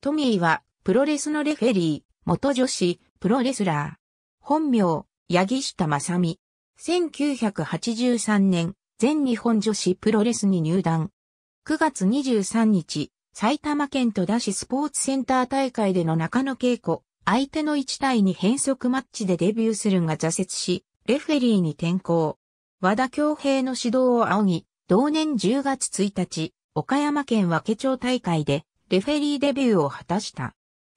トミーは、プロレスのレフェリー、元女子、プロレスラー。本名、八木下正美。1983年、全日本女子プロレスに入団。9月23日、埼玉県戸田市スポーツセンター大会での中野恵子、相手の1対2変則マッチでデビューするが挫折し、レフェリーに転向。和田京平の指導を仰ぎ、同年10月1日、岡山県和気町大会で、レフェリーデビューを果たした。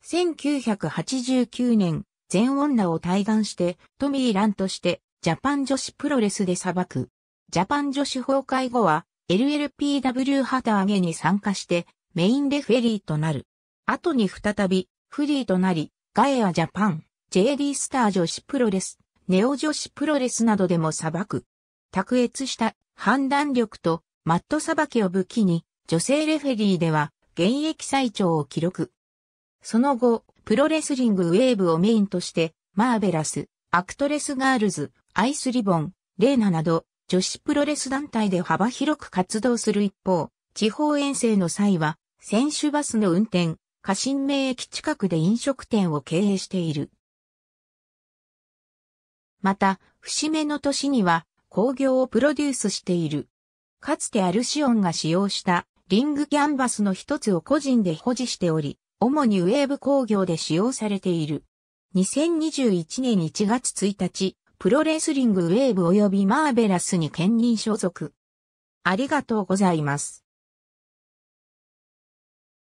1989年、全女を対岸して、トミー・ランとして、ジャパン女子プロレスで裁く。ジャパン女子崩壊後は、LLPW 旗揚げに参加して、メインレフェリーとなる。後に再び、フリーとなり、ガエアジャパン、JD スター女子プロレス、ネオ女子プロレスなどでも裁く。卓越した判断力とマット裁きを武器に、女性レフェリーでは現役最長を記録。その後、プロレスリングウェーブをメインとして、マーベラス、アクトレスガールズ、アイスリボン、レーナなど、女子プロレス団体で幅広く活動する一方、地方遠征の際は、選手バスの運転、過信名駅近くで飲食店を経営している。また、節目の年には、工業をプロデュースしている。かつてアルシオンが使用したリングキャンバスの一つを個人で保持しており、主にウェーブ工業で使用されている。2021年1月1日、プロレスリングウェーブ及びマーベラスに兼任所属。ありがとうございます。